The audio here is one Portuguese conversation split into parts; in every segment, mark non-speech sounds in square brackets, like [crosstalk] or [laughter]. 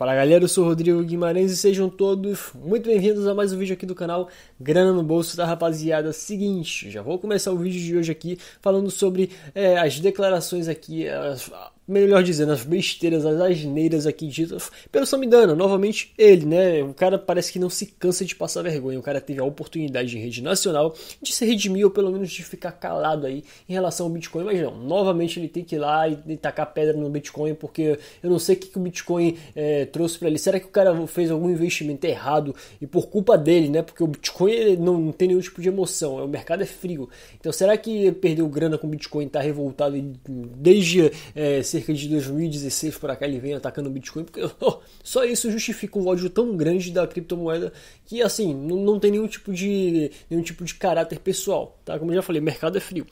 Fala galera, eu sou Rodrigo Guimarães e sejam todos muito bem-vindos a mais um vídeo aqui do canal Grana no Bolso, tá rapaziada? Seguinte, já vou começar o vídeo de hoje aqui falando sobre é, as declarações aqui, as, melhor dizendo, as besteiras, as asneiras aqui ditas pelo Samidana. Novamente, ele, né? O cara parece que não se cansa de passar vergonha. O cara teve a oportunidade em rede nacional de se redimir ou pelo menos de ficar calado aí em relação ao Bitcoin. Mas não, novamente ele tem que ir lá e tacar pedra no Bitcoin porque eu não sei o que, que o Bitcoin é, trouxe para ele. Será que o cara fez algum investimento errado e por culpa dele, né? Porque o Bitcoin não, não tem nenhum tipo de emoção. É, o mercado é frio. Então será que perdeu grana com o Bitcoin, tá revoltado desde é, ser cerca de 2016 por cá ele vem atacando o Bitcoin, porque [laughs] só isso justifica um ódio tão grande da criptomoeda que assim, não, não tem nenhum tipo de nenhum tipo de caráter pessoal, tá? Como eu já falei, mercado é frio.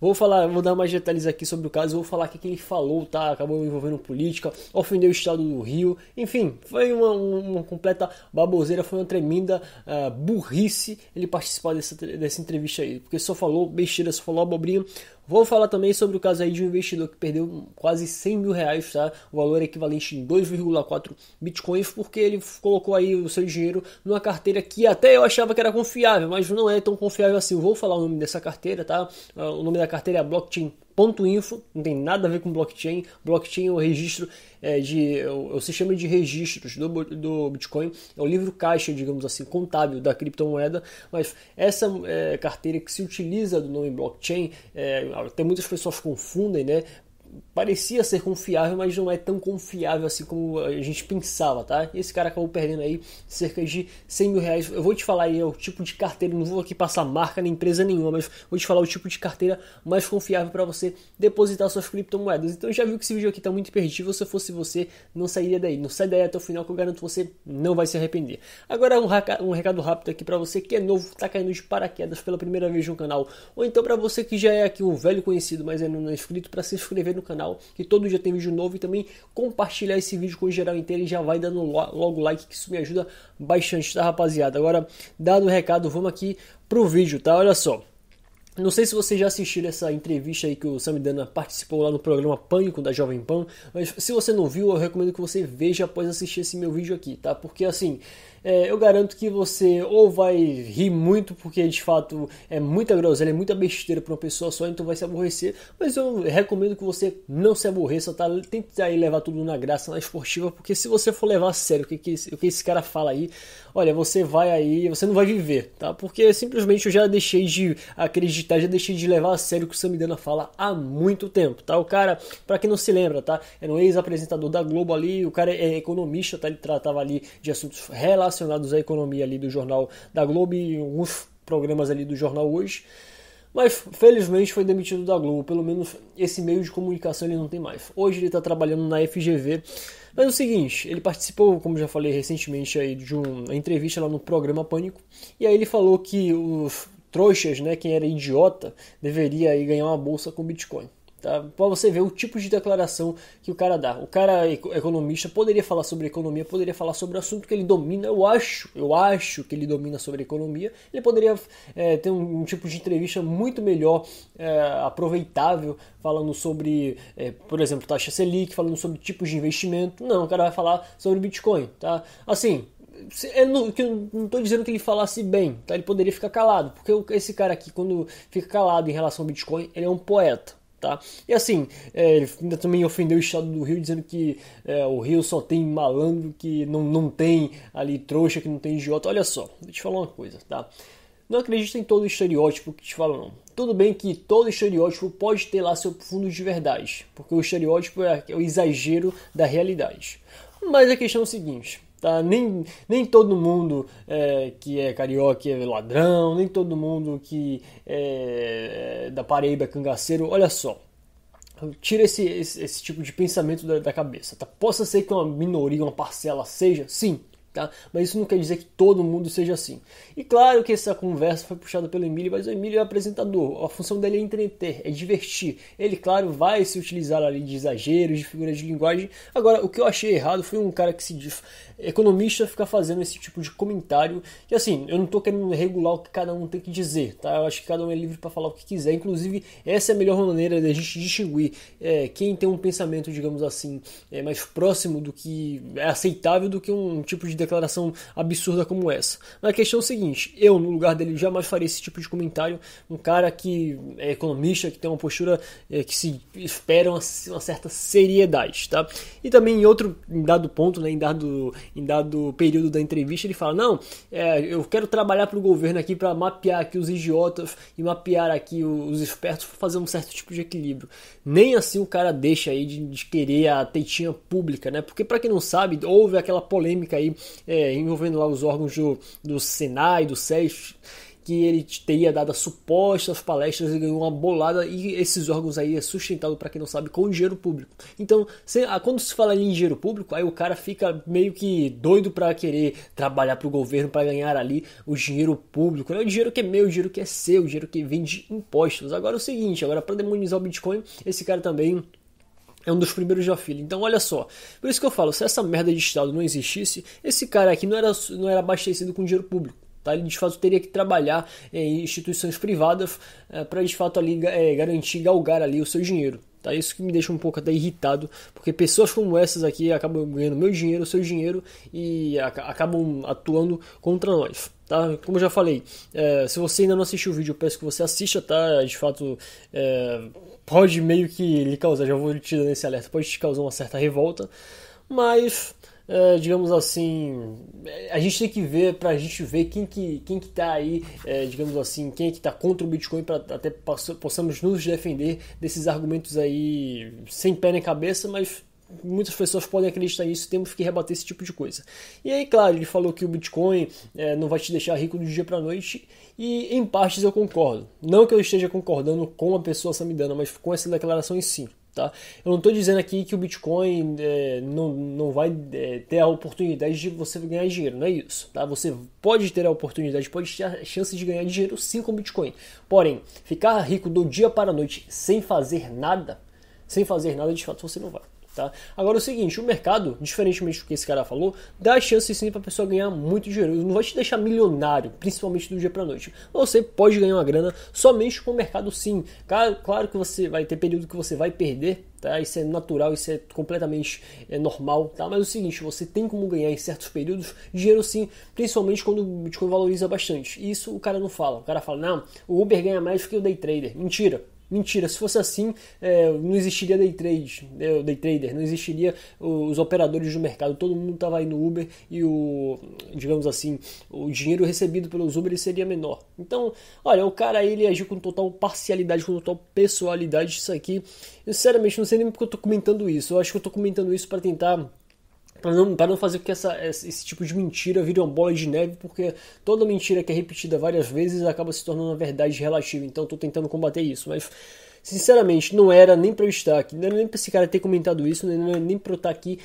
Vou falar, vou dar mais detalhes aqui sobre o caso, vou falar o que ele falou, tá? Acabou envolvendo política, ofendeu o estado do Rio, enfim, foi uma, uma completa baboseira, foi uma tremenda uh, burrice ele participar dessa, dessa entrevista aí, porque só falou besteira, só falou abobrinha. Vou falar também sobre o caso aí de um investidor que perdeu quase 100 mil reais, tá? O valor é equivalente em 2,4 bitcoins, porque ele colocou aí o seu dinheiro numa carteira que até eu achava que era confiável, mas não é tão confiável assim. vou falar o nome dessa carteira, tá? Ah, o nome da carteira é blockchain.info, não tem nada a ver com blockchain. Blockchain é o registro é, de. É, é o, sistema de registros do, do Bitcoin, é o livro caixa, digamos assim, contábil da criptomoeda. Mas essa é, carteira que se utiliza do nome blockchain, é, até muitas pessoas confundem, né? parecia ser confiável, mas não é tão confiável assim como a gente pensava, tá? Esse cara acabou perdendo aí cerca de 100 mil reais. Eu vou te falar aí é o tipo de carteira, não vou aqui passar marca nem empresa nenhuma, mas vou te falar o tipo de carteira mais confiável para você depositar suas criptomoedas. Então já viu que esse vídeo aqui tá muito imperdível, se fosse você, não sairia daí. Não sai daí até o final que eu garanto você não vai se arrepender. Agora um, um recado rápido aqui para você que é novo, tá caindo de paraquedas pela primeira vez no canal, ou então para você que já é aqui um velho conhecido, mas ainda não é inscrito, para se inscrever no no canal, que todo dia tem vídeo novo e também compartilhar esse vídeo com o geral inteiro e já vai dando logo like, que isso me ajuda bastante, tá rapaziada? Agora, dado o recado, vamos aqui pro vídeo, tá? Olha só. Não sei se vocês já assistiram essa entrevista aí que o Samidana participou lá no programa Pânico da Jovem Pan, mas se você não viu, eu recomendo que você veja após assistir esse meu vídeo aqui, tá? Porque assim, é, eu garanto que você ou vai rir muito, porque de fato é muita groselha, é muita besteira para uma pessoa só, então vai se aborrecer. Mas eu recomendo que você não se aborreça, tá? Tente aí levar tudo na graça, na esportiva, porque se você for levar a sério o que, que, o que esse cara fala aí, olha, você vai aí, você não vai viver, tá? Porque simplesmente eu já deixei de acreditar, já deixei de levar a sério o que o Samidana fala há muito tempo, tá? O cara, para quem não se lembra, tá? Era um ex-apresentador da Globo ali, o cara é economista, tá? Ele tratava ali de assuntos relacionados relacionados à economia ali do jornal da Globo e alguns programas ali do jornal hoje. Mas felizmente foi demitido da Globo, pelo menos esse meio de comunicação ele não tem mais. Hoje ele está trabalhando na FGV. Mas é o seguinte, ele participou, como já falei recentemente aí, de uma entrevista lá no programa Pânico, e aí ele falou que os trouxas, né, quem era idiota, deveria aí ganhar uma bolsa com Bitcoin. Tá? Para você ver o tipo de declaração que o cara dá. O cara economista poderia falar sobre economia, poderia falar sobre o assunto que ele domina. Eu acho, eu acho que ele domina sobre economia. Ele poderia é, ter um, um, tipo de entrevista muito melhor, é, aproveitável, falando sobre, é, por exemplo, taxa selic, falando sobre tipos de investimento. Não, o cara vai falar sobre Bitcoin, tá? Assim, eu não, estou dizendo que ele falasse bem, tá? Ele poderia ficar calado, porque esse cara aqui, quando fica calado em relação ao Bitcoin, ele é um poeta Tá? E assim, é, ele ainda também ofendeu o estado do Rio, dizendo que é, o Rio só tem malandro, que não, não tem ali trouxa, que não tem idiota. Olha só, vou te falar uma coisa, tá? Não acredito em todo estereótipo que te falam, não. Tudo bem que todo estereótipo pode ter lá seu fundo de verdade, porque o estereótipo é, é o exagero da realidade. Mas a questão é o seguinte: Tá? Nem, nem todo mundo é, que é carioca é ladrão, nem todo mundo que é, é da Paraíba é cangaceiro. Olha só, tira esse, esse, esse, tipo de pensamento da, da cabeça. Tá? Possa ser que uma minoria, uma parcela seja, sim, Tá? Mas isso não quer dizer que todo mundo seja assim. E claro que essa conversa foi puxada pelo Emílio, mas o Emílio é apresentador, a função dele é entreter, é divertir. Ele, claro, vai se utilizar ali de exageros, de figuras de linguagem. Agora, o que eu achei errado foi um cara que se diz economista ficar fazendo esse tipo de comentário. E assim, eu não estou querendo regular o que cada um tem que dizer, tá? Eu acho que cada um é livre para falar o que quiser. Inclusive, essa é a melhor maneira da gente distinguir é, quem tem um pensamento, digamos assim, é, mais próximo do que é aceitável do que um tipo de declaração absurda como essa. Mas a questão é a seguinte: eu, no lugar dele, jamais faria esse tipo de comentário. Um cara que é economista, que tem uma postura é, que se espera uma, uma, certa seriedade, tá? E também em outro, em dado ponto, né, em, dado, em dado período da entrevista, ele fala: não, é, eu quero trabalhar para o governo aqui para mapear aqui os idiotas e mapear aqui os espertos para fazer um certo tipo de equilíbrio. Nem assim o cara deixa aí de, de querer a teitinha pública, né? Porque para quem não sabe, houve aquela polêmica aí é, envolvendo lá os órgãos do, do Senai, do SES, que ele teria dado supostas palestras e ganhou uma bolada, e esses órgãos aí é sustentado, para quem não sabe, com dinheiro público. Então, ah, quando se fala em dinheiro público, aí o cara fica meio que doido para querer trabalhar para o governo para ganhar ali o dinheiro público. Né? O dinheiro que é meu, o dinheiro que é seu, o dinheiro que vende impostos. Agora é o seguinte, agora para demonizar o Bitcoin, esse cara também é um dos primeiros da fila. Então, olha só. Por isso que eu falo, se essa merda de Estado não existisse, esse cara aqui não era, não era abastecido com dinheiro público. Tá? Ele, de fato, teria que trabalhar em instituições privadas é, eh, para, de fato, ali, é, garantir, galgar ali o seu dinheiro. Tá? Isso que me deixa um pouco até irritado, porque pessoas como essas aqui acabam ganhando meu dinheiro, seu dinheiro e acabam atuando contra nós. Tá? Como eu já falei, é, se você ainda não assistiu o vídeo, eu peço que você assista, tá? De fato, é, pode meio que lhe causar, já vou te dando esse alerta, pode te causar uma certa revolta, mas é, digamos assim, a gente tem que ver para a gente ver quem que quem que está aí, é, digamos assim, quem é que está contra o Bitcoin para até possamos nos defender desses argumentos aí sem pé nem cabeça, mas muitas pessoas podem acreditar nisso, temos que rebater esse tipo de coisa. E aí, claro, ele falou que o Bitcoin é, não vai te deixar rico do dia para noite, e em partes eu concordo. Não que eu esteja concordando com a pessoa samidana, mas com essa declaração em si tá? Eu não estou dizendo aqui que o Bitcoin é, não, não vai é, ter a oportunidade de você ganhar dinheiro, não é isso, tá? Você pode ter a oportunidade, pode ter a chance de ganhar dinheiro sim com Bitcoin. Porém, ficar rico do dia para a noite sem fazer nada sem fazer nada, de fato você não vai. Tá? Agora é o seguinte, o mercado, diferentemente do que esse cara falou, dá chance sim para a pessoa ganhar muito dinheiro. Não vai te deixar milionário, principalmente do dia para noite. Você pode ganhar uma grana somente com o mercado sim. Claro, claro que você vai ter período que você vai perder, Tá? Isso é natural, isso é completamente é, normal, tá? Mas é o seguinte, você tem como ganhar em certos períodos dinheiro sim, principalmente quando o Bitcoin valoriza bastante. Isso o cara não fala. O cara fala, não, o Uber ganha mais do que o day trader. Mentira. Mentira, se fosse assim, é, não existiria day trade, é, day trader, não existiria os operadores do mercado, todo mundo estava aí no Uber e o, digamos assim, o dinheiro recebido pelos Uber seria menor. Então, olha, o cara ele agiu com total parcialidade, com total pessoalidade isso aqui. Eu sinceramente não sei nem porque eu estou comentando isso. Eu acho que eu estou comentando isso para tentar para não, pra não fazer com que essa, esse tipo de mentira vire uma bola de neve, porque toda mentira que é repetida várias vezes acaba se tornando uma verdade relativa. Então, estou tentando combater isso. Mas Sinceramente, não era nem para eu estar aqui, não era nem para esse cara ter comentado isso, não era nem para eu estar aqui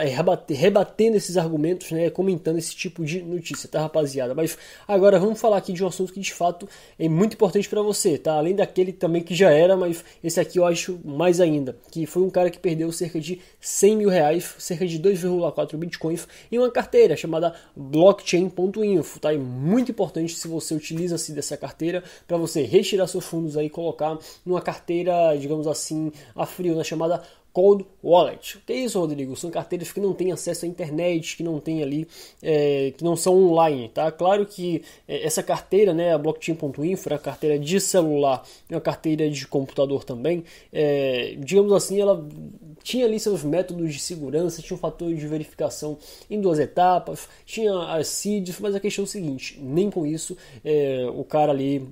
é, rebatendo esses argumentos, né, comentando esse tipo de notícia, tá, rapaziada? Mas agora vamos falar aqui de um assunto que de fato é muito importante para você, tá? Além daquele também que já era, mas esse aqui eu acho mais ainda, que foi um cara que perdeu cerca de 100 mil reais, cerca de 2,4 bitcoins em uma carteira chamada blockchain.info, tá? É muito importante se você utiliza-se dessa carteira para você retirar seus fundos aí e colocar numa carteira carteira, digamos assim, a frio, na né, chamada Cold Wallet. O que é isso, Rodrigo? São carteiras que não têm acesso à internet, que não têm ali, é, que não são online, tá? Claro que é, essa carteira, né, a Blockchain.info, a carteira de celular e a carteira de computador também, é, digamos assim, ela tinha ali seus métodos de segurança, tinha um fator de verificação em duas etapas, tinha as CIDs, mas a questão é o seguinte, nem com isso é, o cara ali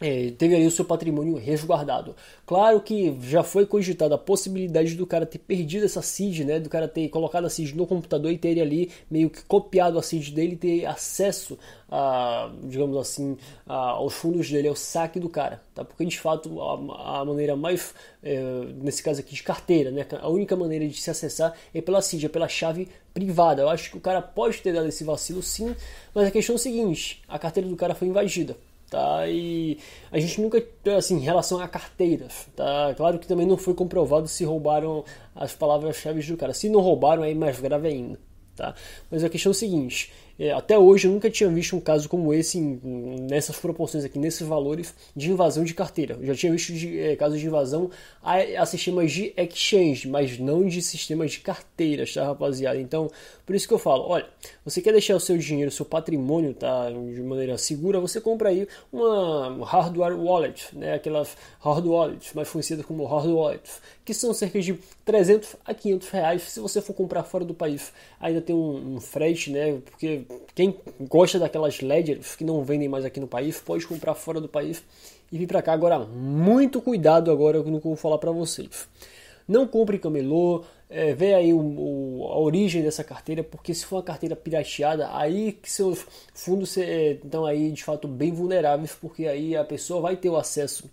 é, teve ali o seu patrimônio resguardado. Claro que já foi cogitada a possibilidade do cara ter perdido essa CID, né, do cara ter colocado a CID no computador e ter ali meio que copiado a CID dele e ter acesso a, digamos assim, a, aos fundos dele, ao saque do cara, tá? Porque de fato a, a maneira mais, é, nesse caso aqui, de carteira, né, a única maneira de se acessar é pela CID, é pela chave privada. Eu acho que o cara pode ter dado esse vacilo sim, mas a questão é o seguinte, a carteira do cara foi invadida tá? E a gente nunca, assim, em relação a carteiras, tá? Claro que também não foi comprovado se roubaram as palavras-chave do cara. Se não roubaram, aí é mais grave ainda, tá? Mas a questão é o seguinte, é, até hoje eu nunca tinha visto um caso como esse, nessas proporções aqui, nesses valores de invasão de carteira. Eu já tinha visto de, é, casos de invasão a, a, sistemas de exchange, mas não de sistemas de carteiras, tá, rapaziada? Então, por isso que eu falo, olha, você quer deixar o seu dinheiro, o seu patrimônio, tá, de maneira segura, você compra aí uma hardware wallet, né, aquelas hard wallets, mais conhecidas como hard wallets, que são cerca de 300 a 500 reais se você for comprar fora do país. Ainda tem um, um frete, né, porque quem gosta daquelas Ledgers que não vendem mais aqui no país, pode comprar fora do país e vir para cá. Agora, muito cuidado agora que eu vou falar para vocês. Não compre camelô, é, vê aí o, o, a origem dessa carteira, porque se for uma carteira pirateada, aí que seus fundos é, estão aí de fato bem vulneráveis, porque aí a pessoa vai ter o acesso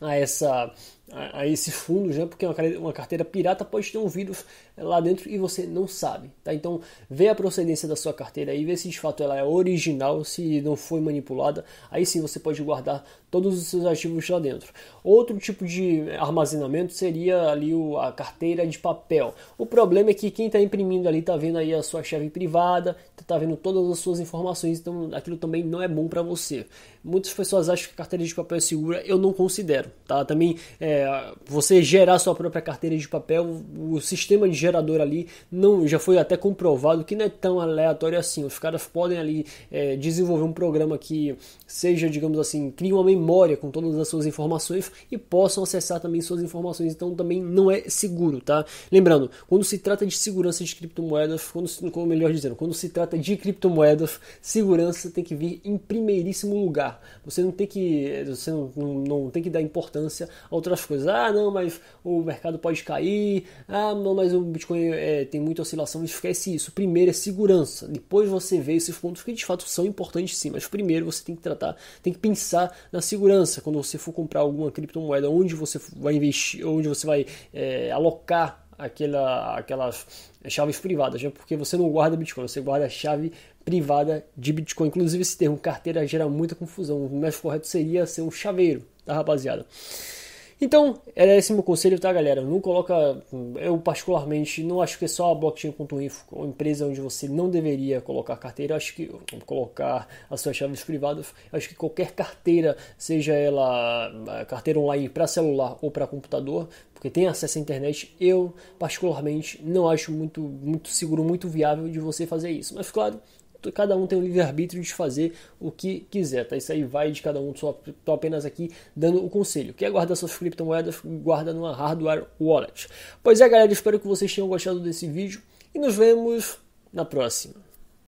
a essa a, a esse fundo já né? porque uma, uma carteira pirata pode ter um vírus lá dentro e você não sabe, tá? Então, vê a procedência da sua carteira e vê se de fato ela é original, se não foi manipulada. Aí sim você pode guardar todos os seus ativos lá dentro. Outro tipo de armazenamento seria ali a carteira de papel. O problema é que quem está imprimindo ali está vendo aí a sua chave privada, está vendo todas as suas informações, então aquilo também não é bom para você. Muitas pessoas acham que carteira de papel é segura, eu não considero, tá? Também é, você gerar sua própria carteira de papel, o sistema de gerador ali não já foi até comprovado que não é tão aleatório assim. Os caras podem ali é, desenvolver um programa que seja, digamos assim, crie uma memória com todas as suas informações e possam acessar também suas informações. Então também não é seguro, tá? Lembrando, quando se trata de segurança de criptomoedas, quando, como melhor dizendo, quando se trata de criptomoedas, segurança tem que vir em primeiríssimo lugar. Você não tem que, você não, não tem que dar importância a outras coisas. Ah, não, mas o mercado pode cair. Ah, não, mas o Bitcoin é, tem muita oscilação, esquece isso. Primeiro é segurança. Depois você vê esses pontos que de fato são importantes sim, mas primeiro você tem que tratar, tem que pensar na segurança. Quando você for comprar alguma criptomoeda, onde você vai investir, onde você vai é, alocar aquela, aquelas chaves privadas, já né? porque você não guarda Bitcoin, você guarda a chave privada de Bitcoin. Inclusive, esse termo carteira gera muita confusão. O mais correto seria ser um chaveiro, tá, rapaziada? Então, era esse meu conselho, tá, galera? Não coloca. Eu, particularmente, não acho que é só a blockchain.info, uma empresa onde você não deveria colocar carteira. Eu acho que colocar as suas chaves privadas. acho que qualquer carteira, seja ela carteira online para celular ou para computador, porque tem acesso à internet, eu, particularmente, não acho muito, muito seguro, muito viável de você fazer isso. Mas, claro cada um tem o livre-arbítrio de fazer o que quiser, tá? Isso aí vai de cada um, só tô apenas aqui dando o conselho. Quer guardar suas criptomoedas, guarda numa hardware wallet. Pois é, galera, espero que vocês tenham gostado desse vídeo e nos vemos na próxima.